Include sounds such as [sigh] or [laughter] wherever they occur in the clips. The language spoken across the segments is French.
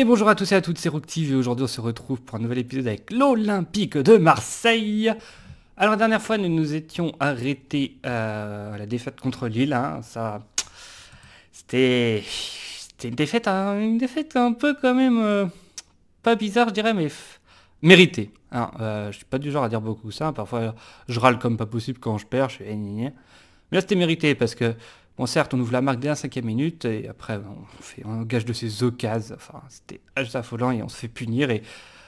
Et bonjour à tous et à toutes, c'est Rocktiv et aujourd'hui on se retrouve pour un nouvel épisode avec l'Olympique de Marseille. Alors la dernière fois nous nous étions arrêtés euh, à la défaite contre Lille, hein, ça... C'était... une défaite, hein, une défaite un peu quand même... Euh, pas bizarre je dirais, mais méritée. Euh, je suis pas du genre à dire beaucoup ça, hein, parfois je râle comme pas possible quand je perds, je suis... Eh, mais là c'était mérité parce que Bon, certes, on ouvre la marque dès la cinquième minute, et après, on fait un gage de ses occasions. Enfin, c'était affolant, et on se fait punir, et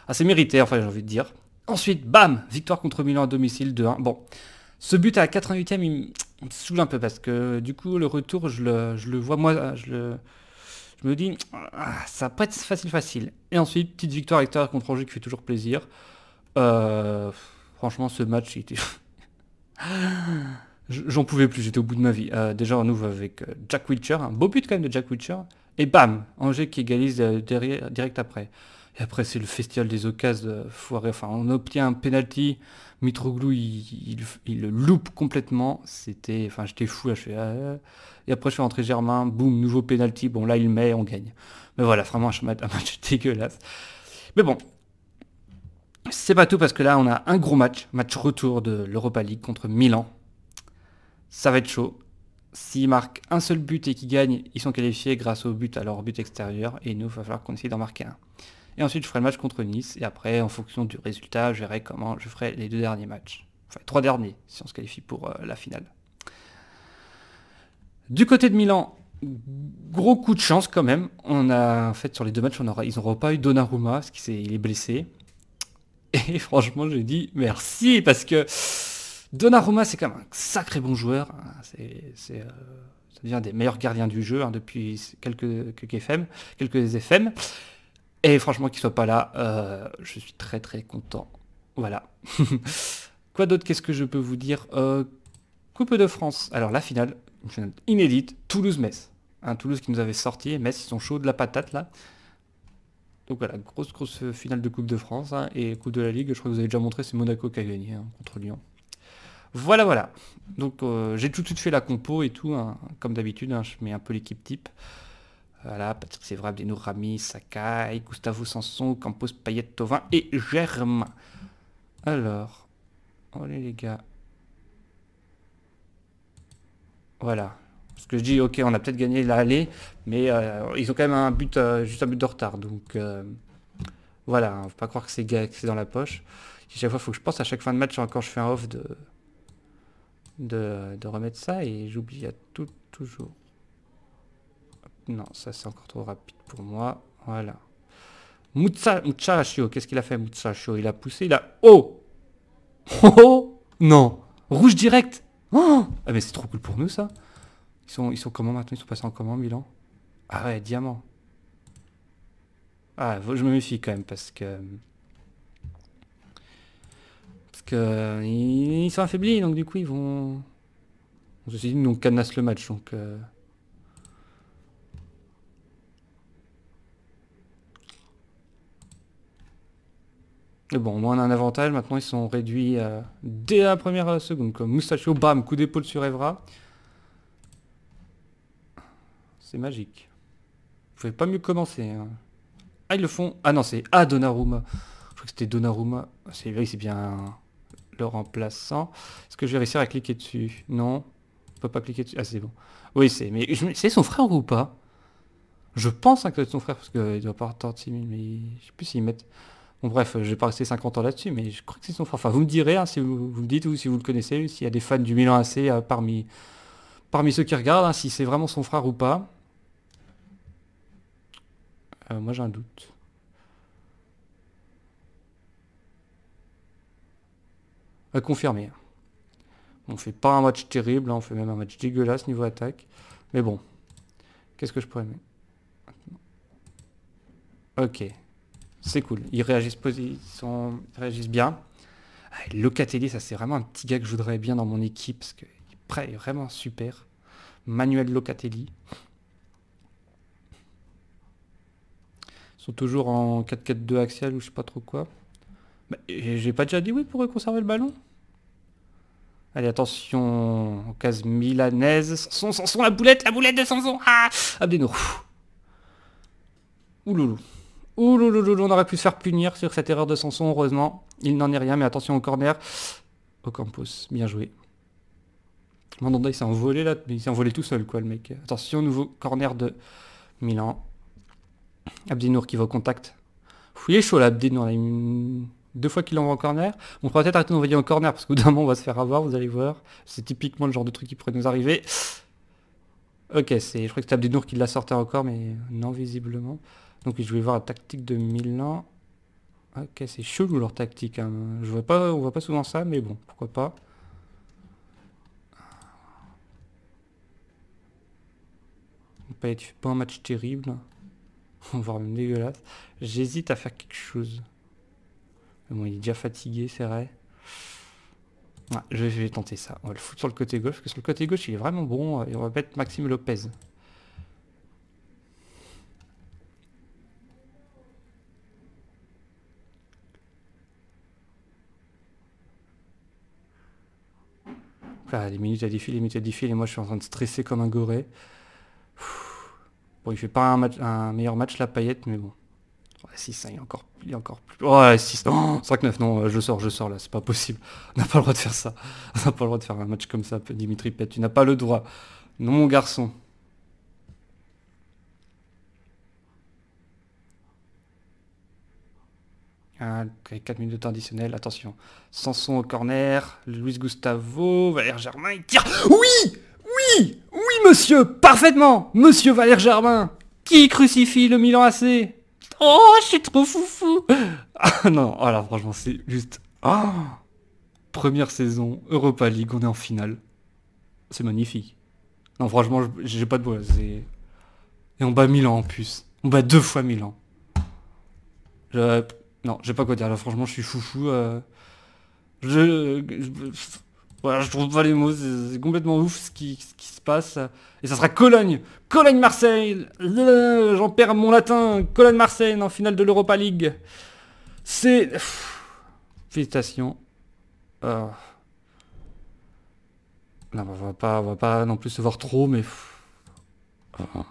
assez mérité, enfin, j'ai envie de dire. Ensuite, bam Victoire contre Milan à domicile, 2-1. Bon, ce but à la 88e, il me saoule un peu, parce que du coup, le retour, je le, vois, moi, je le... Je me dis, ah, ça va être facile, facile. Et ensuite, petite victoire extérieure contre Angers qui fait toujours plaisir. Euh, franchement, ce match, il était... [laughs] Ah, J'en pouvais plus, j'étais au bout de ma vie. Euh, déjà, on ouvre avec euh, Jack Witcher, un beau but quand même de Jack Witcher. Et bam, Angers qui égalise euh, derrière, direct après. Et après, c'est le festival des occasions foirées. Enfin, on obtient un penalty. Mitroglou, il, le loupe complètement. C'était, enfin, j'étais fou. Là, je Et après, je fais rentrer Germain. Boum, nouveau penalty. Bon, là, il met, on gagne. Mais voilà, vraiment, un match, un match [laughs] dégueulasse. Mais bon, c'est pas tout parce que là, on a un gros match. Match retour de l'Europa League contre Milan ça va être chaud. S'ils marquent un seul but et qu'ils gagnent, ils sont qualifiés grâce au but à leur but extérieur. Et nous, il va falloir qu'on essaye d'en marquer un. Et ensuite, je ferai le match contre Nice. Et après, en fonction du résultat, je verrai comment je ferai les deux derniers matchs. Enfin, trois derniers, si on se qualifie pour euh, la finale. Du côté de Milan, gros coup de chance quand même. On a, en fait, sur les deux matchs, on aura, ils n'auront pas eu Donnarumma, parce qu'il est, est blessé. Et [laughs] franchement, j'ai dis merci, parce que Donnarumma, c'est quand même un sacré bon joueur. Hein. C'est, euh, ça devient des meilleurs gardiens du jeu hein, depuis quelques, quelques, FM, Et franchement, qu'il soit pas là, euh, je suis très très content. Voilà. [laughs] Quoi d'autre Qu'est-ce que je peux vous dire euh, Coupe de France. Alors la finale, une finale inédite, Toulouse-Metz. Hein, Toulouse qui nous avait sorti, Metz, ils sont chauds de la patate là. Donc voilà, grosse grosse finale de Coupe de France et Coupe de la Ligue. Je crois que vous avez déjà montré, c'est Monaco qui a gagné contre Lyon. Voilà, voilà. Donc euh, j'ai tout de suite fait la compo et tout, hein. comme d'habitude, hein, je mets un peu l'équipe type. Voilà, Patrick Sévra, Deno Rami, Sakai, Gustavo Sanson, Campos, Payet, Tovin et Germain. Alors, allez les gars. Voilà. Parce que je dis, ok, on a peut-être gagné l'aller, mais euh, ils ont quand même un but, euh, juste un but de retard. Donc voilà, on hein. ne faut pas croire que c'est dans la poche. chaque fois, il faut que je pense à chaque fin de match, quand je fais un off de, de, remettre ça et j'oublie à tout toujours. Non, ça c'est encore trop rapide pour moi. Voilà. chio qu'est-ce qu'il a fait chio Il a poussé, il a... Oh [laughs] Oh Non Rouge direct oh! Ah mais c'est trop cool pour nous ça ils sont, ils sont comment maintenant Ils sont passés en comment Milan Ah ouais, diamant. Ah, je me méfie quand même parce que... Parce que ils sont affaiblis, donc du coup ils vont... On se dit, nous on le match, donc... Euh. bon, moins on a un avantage, maintenant ils sont réduits euh, dès la première seconde, comme Moustachio, bam, coup d'épaule sur Evra. C'est magique. Vous pouvez pas mieux commencer. Hein. Ah, ils le font. Ah non, c'est à ah, Donnarumma. Je crois que c'était Donnarumma. C'est vrai, c'est bien... Hein remplaçant. Est-ce que je vais réussir à cliquer dessus Non. On peut pas cliquer dessus. Ah, c'est bon. Oui, c'est... Mais c'est son frère ou pas Je pense hein, que c'est son frère, parce qu'il doit pas avoir 6 mais je sais plus s'ils Bon, bref, je vais pas rester 50 ans là-dessus, mais je crois que c'est son frère. Enfin, vous me direz, hein, si vous, me dites, ou si vous le connaissez, s'il y a des fans du Milan AC euh, parmi, parmi ceux qui regardent, hein, si c'est vraiment son frère ou pas. Euh, moi, j'ai un doute. à confirmer. On fait pas un match terrible, hein, on fait même un match dégueulasse niveau attaque. Mais bon, qu'est-ce que je pourrais mettre Ok, c'est cool. Ils réagissent, ils sont... réagissent bien. Ah, Locatelli, ça c'est vraiment un petit gars que je voudrais bien dans mon équipe parce qu'il est vraiment super. Manuel Locatelli. Ils sont toujours en 4-4-2 axial ou je sais pas trop quoi. Bah, j'ai pas déjà dit oui pour conserver le ballon Allez, attention, case milanaise. Samson, Samson, la boulette, la boulette de Sanson. Ah Ouloulou. Ouloulou, on aurait pu se faire punir sur cette erreur de Sanson. heureusement. Il n'en est rien, mais attention au corner. Au campus, bien joué. Mandanda, il s'est envolé là, mais il s'est envolé tout seul, quoi, le mec. Attention, nouveau corner de Milan. Abdenour qui va au contact. est chaud là, Abdenour. Là, deux fois qu'il envoie en corner. On pourrait peut-être arrêter d'envoyer en corner parce qu'au [laughs] d'un moment on va se faire avoir, vous allez voir. C'est typiquement le genre de truc qui pourrait nous arriver. Ok, c'est, je crois que des Abdinour qui l'a sorti encore, mais non visiblement. Donc je vais voir la tactique de Milan. Ok, c'est chelou leur tactique. Hein. Je vois pas, on voit pas souvent ça, mais bon, pourquoi pas. Pas, pas un match terrible, [laughs] On voir même dégueulasse. J'hésite à faire quelque chose il est déjà fatigué, c'est vrai. Ah, je vais tenter ça. On va le foutre sur le côté gauche, parce que le côté gauche, il est vraiment bon. Euh, et on va mettre Maxime Lopez. les minutes à défiler, les minutes à défiler, et moi je suis en train de stresser comme un goré. Bon, il fait pas un meilleur match la paillette, mais bon. Ouais, 6-5, encore, il encore plus... Ouais, 6, 5-9, non, je sors, je sors là, c'est pas possible. [laughs] On n'a pas le droit de faire ça. [laughs] On n'a pas le droit de faire un match comme ça, Dimitri Pet, tu n'as pas le droit. Non, mon garçon. Ah, 4 minutes de temps additionnel, attention. Sanson au corner, Luis Gustavo, Valère Germain, il tire. Oui Oui Oui, monsieur Parfaitement Monsieur Valère Germain Qui crucifie le Milan AC Oh, je suis trop foufou [laughs] ah, Non, alors, ah franchement, c'est juste... Ah. Première saison, Europa League, on est en finale. C'est magnifique. Non, franchement, j'ai pas de bois. Et on bat Milan en plus. On bat deux fois Milan. Je... Non, j'ai pas quoi dire. Là, franchement, je suis foufou. Euh. je... Voilà, je trouve pas les mots, c'est complètement ouf ce qui, se passe. Et ça sera Cologne, Cologne-Marseille, j'en perds mon latin, Cologne-Marseille en finale de l'Europa League. C'est... Félicitations. Euh. Non, on va pas, on va pas non plus se voir trop, mais... Oh,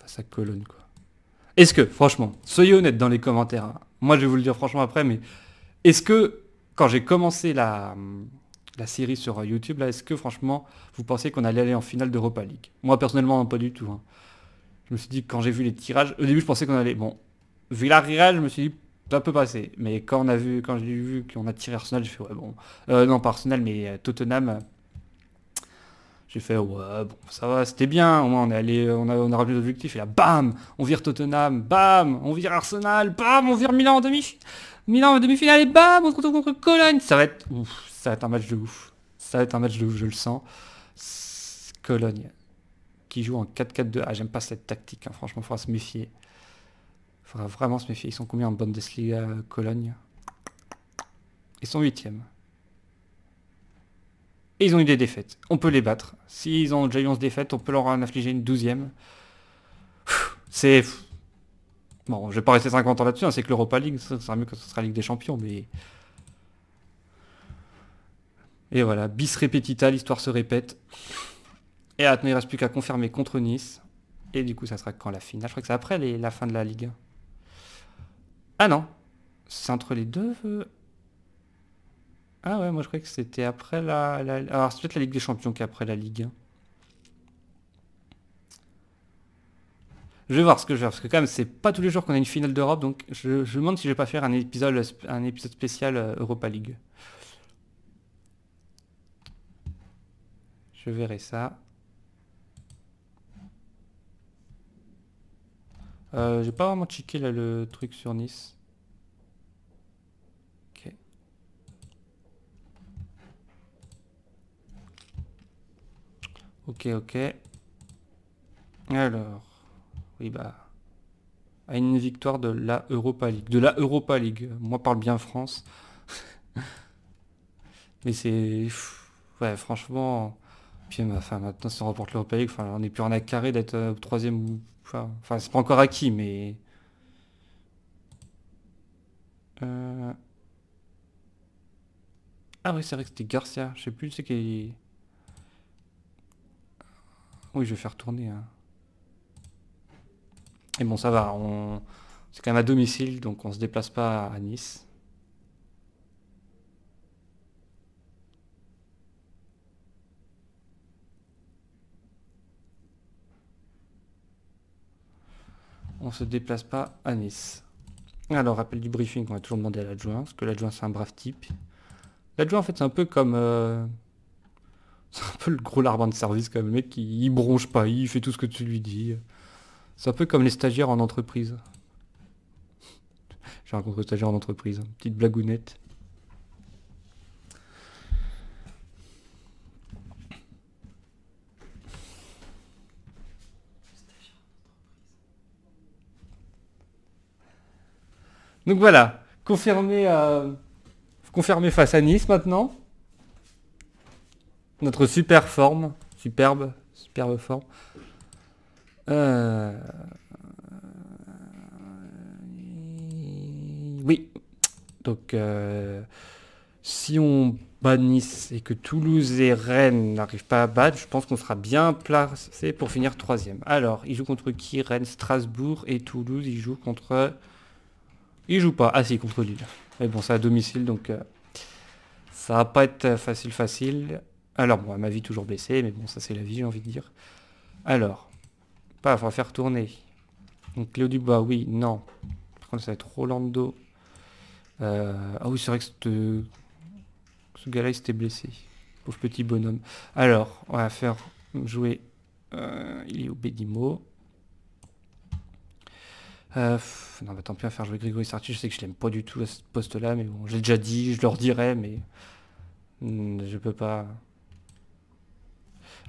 face à Cologne, quoi. Est-ce que, franchement, soyez honnêtes dans les commentaires. Hein. Moi, je vais vous le dire franchement après, mais... Est-ce que, quand j'ai commencé la la série sur euh, YouTube, là, est-ce que franchement, vous pensez qu'on allait aller en finale d'Europa League Moi, personnellement, hein, pas du tout. Hein. Je me suis dit, quand j'ai vu les tirages, au début, je pensais qu'on allait... Bon, Villarreal, je me suis dit, ça peut passer. Mais quand on a vu, quand j'ai vu qu'on a tiré Arsenal, j'ai fait, ouais, bon... Euh, non, pas Arsenal, mais euh, Tottenham. J'ai fait, ouais, bon, ça va, c'était bien. Au moins, on est allé, on a, on a rempli l'objectif. Et là, bam, on vire Tottenham, bam, on vire Arsenal, bam, on vire Milan en demi. Milan va demi-finale et bam, on se retrouve contre Cologne. Ça va être ça va être un match de ouf. Ça va être un match de ouf, je le sens. Cologne, qui joue en 4-4-2. Ah, j'aime pas cette tactique, hein. franchement, il faudra se méfier. Il faudra vraiment se méfier. Ils sont combien en Bundesliga, euh, Cologne Ils sont 8 Et ils ont eu des défaites. On peut les battre. S'ils ont déjà eu 11 défaites, on peut leur en affliger une douzième. C'est Bon, je vais pas rester 50 ans là-dessus, hein, c'est que l'Europa League, ça sera mieux que ce sera la Ligue des Champions, mais... Et voilà, bis repetita, l'histoire se répète. Et maintenant, il reste plus qu'à confirmer contre Nice. Et du coup, ça sera quand la finale Je crois que c'est après la fin de la Ligue. Ah non C'est entre les deux euh. Ah ouais, moi je croyais que c'était après la... la... Alors c'est peut-être la Ligue des Champions qui après la Ligue. Je vais voir ce que je vais faire, parce que quand même, c'est pas tous les jours qu'on a une finale d'Europe, donc je, me demande si je vais pas faire un épisode, un épisode spécial euh, Europa League. Je verrai ça. Euh, j'ai pas vraiment checké là, le truc sur Nice. Ok. Ok, ok. Alors... Oui, bah, à une victoire de la Europa League. De la Europa League. Moi, parle bien France. [laughs] Mais c'est... Ouais, franchement... Puis bah, enfin, maintenant, si on remporte l'Europa League, on est plus en a carré d'être euh, troisième. Enfin, c'est pas encore acquis, mais... Euh, ah oui, c'est vrai que c'était Garcia. Je sais plus, c'est qui... Oui, je vais faire tourner. Hein. Et bon, ça va, on... c'est quand même à domicile, donc on se déplace pas à Nice. On se déplace pas à Nice. Alors, rappel du briefing, qu'on a toujours demandé à l'adjoint, parce que l'adjoint c'est un brave type. L'adjoint en fait c'est un peu comme... Euh, [laughs] c'est un peu le gros larbin de service quand même, le mec qui il bronche pas, il fait tout ce que tu lui dis. C'est un peu comme les stagiaires en entreprise. J'ai rencontré stagiaire en entreprise. Petite blagounette. Donc voilà, confirmé, euh, confirmé face à Nice maintenant. Notre super forme, superbe, superbe forme. Euh, oui. Donc, euh, si on bat et que Toulouse et Rennes n'arrivent pas à battre, je pense qu'on sera bien placé pour finir troisième. Alors, ils jouent contre qui Rennes, Strasbourg et Toulouse, ils jouent contre... Ils jouent pas. Ah si, contre Lille. Mais bon, c'est à domicile, donc euh, ça va pas être facile, facile. Alors bon, ma vie toujours baissée, mais bon, ça c'est la vie, j'ai envie de dire. Alors, pas, on faire tourner. Donc Léo Dubois, oui, non. Par contre, ça va être Rolando. Euh, ah oui, c'est vrai que ce, gars-là, il s'était blessé. Pauvre petit bonhomme. Alors, on va faire jouer... il est au Bédimo. Euh, non, mais bah, tant pis, à faire jouer Grégory Sarti, je sais que je l'aime pas du tout à ce poste-là, mais bon, je l'ai déjà dit, je leur dirai, mais hmm, je peux pas.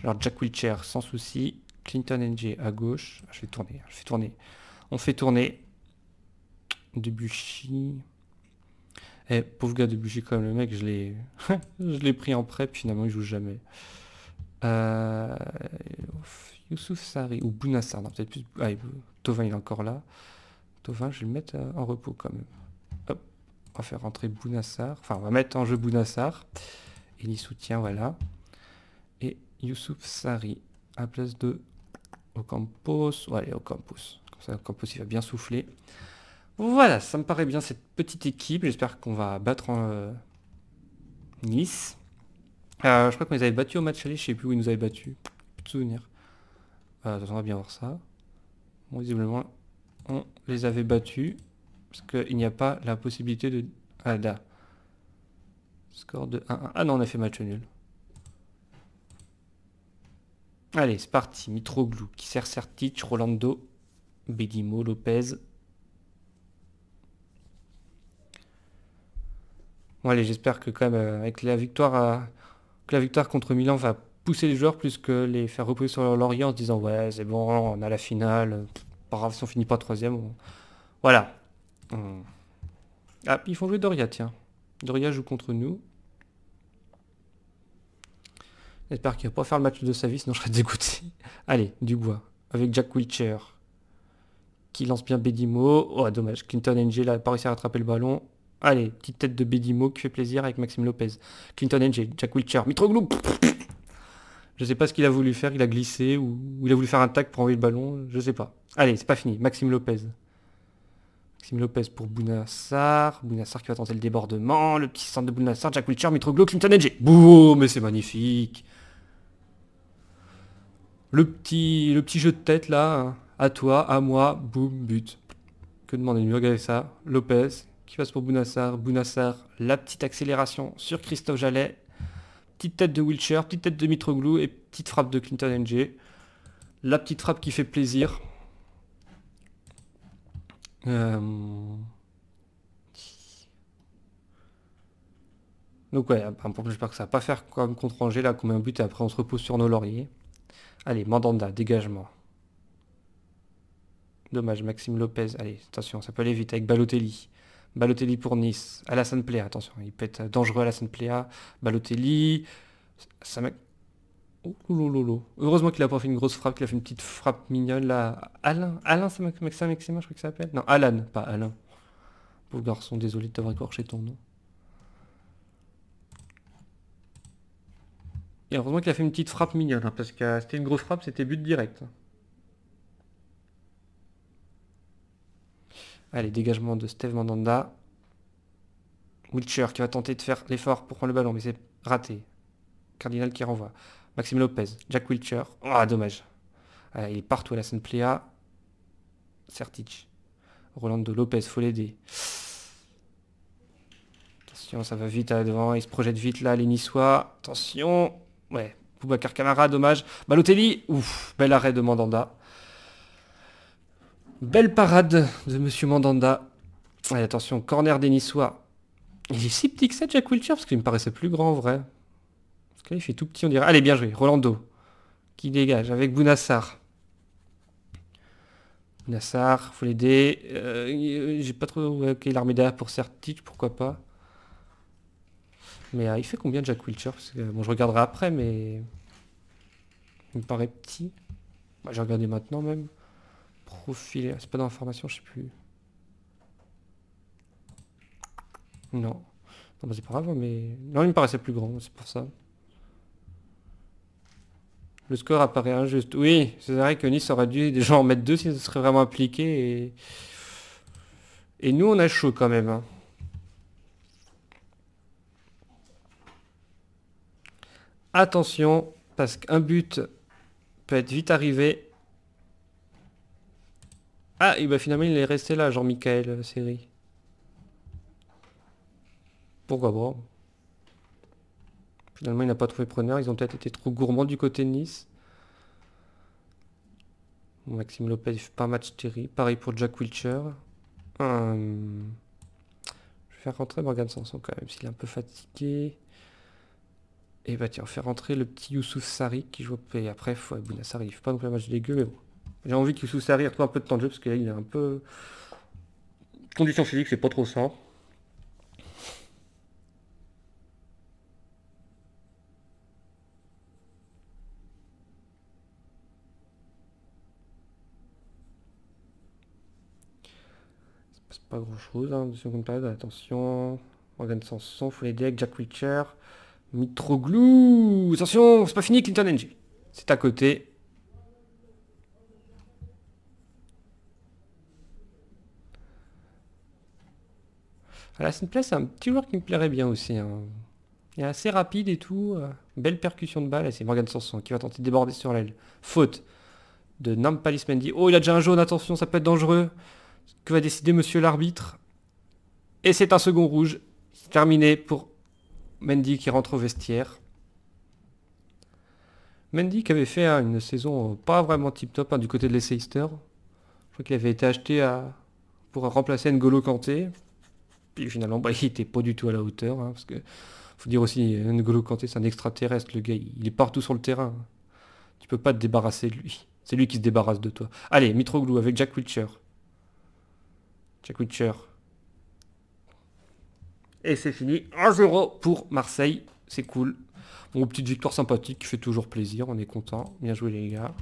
Alors, Jack Wilcher, sans souci. Clinton NJ à gauche. Ah, je vais tourner, je fais tourner. On fait tourner. Debuchy. Eh, pauvre gars Debuchy, quand même, le mec, je l'ai [laughs] je l'ai pris en prêt, finalement, il joue jamais. Euh, Youssouf Sari ou Bounassar, non, peut-être plus. Ah, Tovin, il est encore là. Tovin, je vais le mettre euh, en repos quand même. on va faire rentrer Bounassar. Enfin, on va mettre en jeu Bounassar. il y soutient, voilà. Et Youssouf Sari à place de au campus. Ouais, au campus. Comme ça, le campus, il va bien souffler. Voilà, ça me paraît bien cette petite équipe. J'espère qu'on va battre en, euh, Nice. Euh, je crois qu'on les avait battus au match aller, je sais plus où ils nous avaient battus. Plus de souvenirs. Euh, on va bien voir ça. visiblement, on les avait battus. Parce qu'il n'y a pas la possibilité de... Ah là. Score de 1-1. Ah non, on a fait match nul. Allez, c'est parti. Mitroglou, Kisser Sertic, Rolando, Bedimo, Lopez. Bon, allez, j'espère que quand même, euh, avec la victoire, euh, la victoire contre Milan va pousser les joueurs plus que les faire reposer sur leur en se disant ouais, c'est bon, on a la finale. Pas grave si on finit pas troisième. Voilà. Ah, ils font jouer Doria, tiens. Doria joue contre nous. J'espère qu'il va pas faire le match de sa vie, sinon je serais dégoûté. [laughs] Allez, Dubois, avec Jack Wilcher, qui lance bien Bedimo. Oh, dommage, Clinton NG n'a pas réussi à rattraper le ballon. Allez, petite tête de Bedimo qui fait plaisir avec Maxime Lopez. Clinton NG, Jack Wilcher, Mitroglou Je sais pas ce qu'il a voulu faire, il a glissé ou, il a voulu faire un tac pour enlever le ballon, je sais pas. Allez, c'est pas fini, Maxime Lopez. Maxime Lopez pour Bounassar. Bounassar qui va tenter le débordement. Le petit centre de Bounassar. Jack Wilcher, Mitroglou, Clinton NG. Bouh, mais c'est magnifique. Le petit, le petit jeu de tête là, à toi, à moi, boum, but. Que demander mieux Regardez ça. Lopez qui passe pour Bounassar. Bounassar, la petite accélération sur Christophe Jallet. Petite tête de Wiltshire, petite tête de Mitroglou et petite frappe de Clinton NG. La petite frappe qui fait plaisir. Euh, Donc ouais, j'espère que ça va pas faire comme contre Angers là, combien de buts but et après on se repose sur nos lauriers. Allez, Mandanda, dégagement. Dommage, Maxime Lopez. Allez, attention, ça peut aller vite avec Balotelli. Balotelli pour Nice. Alassane Pléa, attention, il peut être dangereux Alassane Plea. Balotelli. Ça m'a... Oh, Heureusement qu'il a pas fait une grosse frappe, qu'il a fait une petite frappe mignonne là. Alain, Alain, ça Maxime, je crois que ça s'appelle. Non, Alan, pas Alain. Pauvre garçon, désolé de t'avoir écorché ton nom. Et heureusement qu'il a fait une petite frappe mignonne, hein, parce que c'était une grosse frappe, c'était but direct. Allez, dégagement de Steve Mandanda. Wilcher qui va tenter de faire l'effort pour prendre le ballon, mais c'est raté. Cardinal qui renvoie. Maxime Lopez, Jack Wilcher. Ah, dommage. il est partout à la scène pléa. Certic. Rolando Lopez, faut l'aider. Attention, ça va vite à l'avant, Il se projette vite là, les Niçois. Attention. Ouais, Boubacar Camara, dommage. Balotelli, ouf, bel arrêt de Mandanda. Belle parade de Monsieur Mandanda. Allez, attention, corner des Niçois. Il est si petit que ça, Jack Wiltshire, parce qu'il me paraissait plus grand en vrai. Parce que il fait tout petit, on dirait. Allez, bien joué, Rolando, qui dégage avec Bounassar. Bounassar, faut l'aider. Euh, j'ai pas trop... Ok, l'armée pour Certic, pourquoi pas. Mais euh, il fait combien Jack Wilcher Bon, je regarderai après, mais il me paraît petit. Bah, J'ai regardé maintenant même. Profil, c'est pas dans l'information, je sais plus. Non. Non, mais bah, c'est pas grave, mais... Non, il me paraissait plus grand, c'est pour ça. Le score apparaît injuste. Oui, c'est vrai que Nice aurait dû [laughs] déjà en mettre deux si ce serait vraiment appliqué. Et, et nous, on a chaud quand même. Hein. attention, parce qu'un but peut être vite arrivé. Ah, et va ben finalement il est resté là, Jean-Michel euh, Série. Pourquoi bon Finalement il n'a pas trouvé preneur, ils ont peut-être été trop gourmands du côté de Nice. Maxime Lopez, pas match terrible. Pareil pour Jack Wilcher. Euh, je vais faire rentrer Morgan Sanson quand même, s'il est un peu fatigué. Et bah tiens, faire rentrer le petit Youssouf Sari qui joue et après faut Sari, il fait pas non plus un match dégueu mais bon. J'ai envie que Youssouf Sari retrouve un peu de temps de jeu parce qu'il est un peu. Condition physique, c'est pas trop ça. Il passe pas grand chose hein, de seconde période, attention. Morgan Sanson, faut l'aider avec Jack Witcher. Mitroglou Attention, c'est pas fini Clinton NG. C'est à côté. la une c'est un petit joueur qui me plairait bien aussi. Hein. Il est assez rapide et tout. Euh, belle percussion de balle. C'est Morgan Sanson qui va tenter de déborder sur l'aile. Faute de Nampalis Mendy. Oh, il a déjà un jaune. Attention, ça peut être dangereux. Que va décider monsieur l'arbitre Et c'est un second rouge. Terminé pour Mendy qui rentre au vestiaire. Mendy qui avait fait une saison pas vraiment tip-top hein, du côté de l'essayster. Je crois qu'il avait été acheté pour remplacer N'Golo Kanté. Puis finalement, bah, il était pas du tout à la hauteur. Hein, parce que faut dire aussi, N'Golo Kanté, c'est un extraterrestre. Le gars, il est partout sur le terrain. Tu peux pas te débarrasser de lui. C'est lui qui se débarrasse de toi. Allez, Mitroglou avec Jack Witcher. Jack Witcher et c'est fini. 1 euros pour Marseille. C'est cool. Bon, petite victoire sympathique qui fait toujours plaisir. On est content. Bien joué les gars.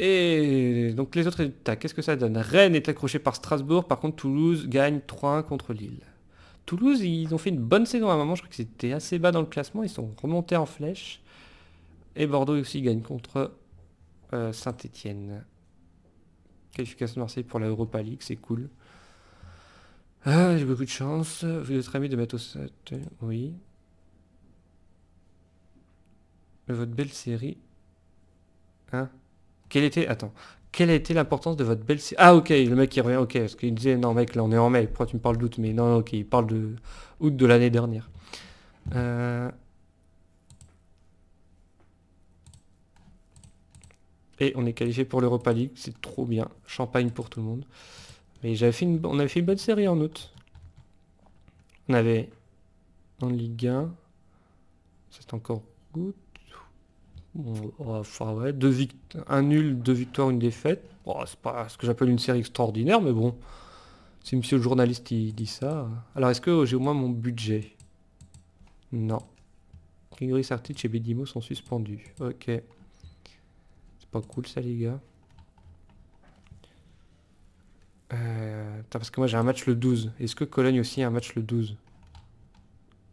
Et donc les autres résultats, qu'est-ce que ça donne Rennes est accroché par Strasbourg, par contre Toulouse gagne 3-1 contre Lille. Toulouse, ils ont fait une bonne saison à un moment, je crois que c'était assez bas dans le classement, ils sont remontés en flèche. Et Bordeaux aussi gagne contre euh, Saint-Etienne. Qualification de Marseille pour la Europa League, c'est cool. Ah, j'ai beaucoup de chance. Vous êtes ami de mettre au 7. Oui. Votre belle série. Hein Quelle était... Attends. Quelle a été l'importance de votre belle série Ah, ok, le mec qui revient, ok. Parce qu'il disait, non mec, là on est en mai. Pourquoi tu me parles d'août Mais non, ok, il parle de août de l'année dernière. Euh, et on est qualifié pour l'Europa League, c'est trop bien. Champagne pour tout le monde. Mais j'avais fait une... on avait fait une bonne série en août. On avait en Ligue 1. C'est encore good. Oh, bon, oh, enfin, ouais, deux un nul, deux victoires, une défaite. Oh, c'est pas ce que j'appelle une série extraordinaire, mais bon. Si monsieur le journaliste il dit ça. Alors est-ce que j'ai au moins mon budget Non. Grégory Sartic et Bedimo sont suspendus. Ok. C'est pas cool ça les gars. Euh, parce que moi j'ai un match le 12. Est-ce que Cologne aussi a un match le 12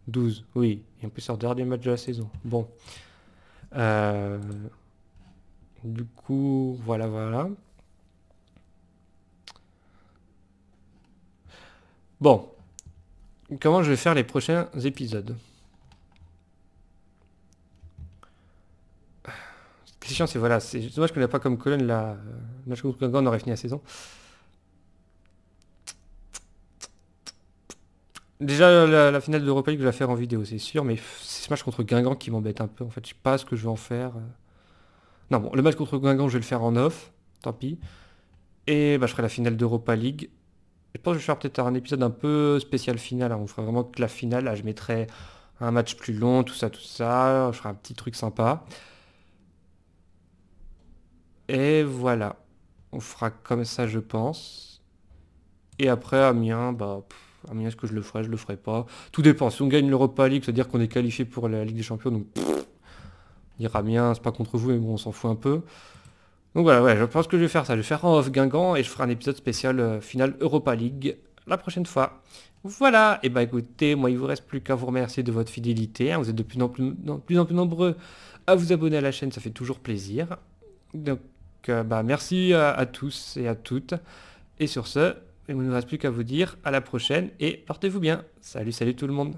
12, oui. Et en plus, c'est leur dernier match de la saison. Bon. Euh, du coup, voilà, voilà. Bon. Comment je vais faire les prochains épisodes c'est c'est voilà, c'est je connais connais pas comme Cologne la euh, match contre on aurait fini la saison. Déjà, la, finale d'Europa League, je vais la faire en vidéo, c'est sûr, mais c'est ce match contre Guingamp qui m'embête un peu. En fait, je sais pas ce que je vais en faire. Euh. Non, bon, le match contre Guingamp, je vais le faire en off, tant pis. Et bah, je ferai la finale d'Europa League. Je pense que je vais faire peut-être un épisode un peu spécial final. Hein. On fera vraiment que la finale. Là, je mettrai un match plus long, tout ça, tout ça. Je ferai un petit truc sympa. Et voilà. On fera comme ça, je pense. Et après, Amiens, bah... Ah, est-ce que je le ferai, je le ferai pas. Tout dépend. Si on gagne l'Europa League, c'est-à-dire qu'on est qualifié pour la Ligue des Champions, donc ira bien. Ce c'est pas contre vous, mais bon, on s'en fout un peu. Donc voilà, ouais, je pense que je vais faire ça. Je vais faire en off Guingamp et je ferai un épisode spécial euh, final Europa League la prochaine fois. Voilà, et eh bah ben, écoutez, moi il vous reste plus qu'à vous remercier de votre fidélité. Hein. Vous êtes de plus en plus, nombreux à vous abonner à la chaîne, ça fait toujours plaisir. Donc euh, bah merci euh, à tous et à toutes. Et sur ce, il ne nous reste plus qu'à vous dire à la prochaine et portez-vous bien. Salut, salut tout le monde.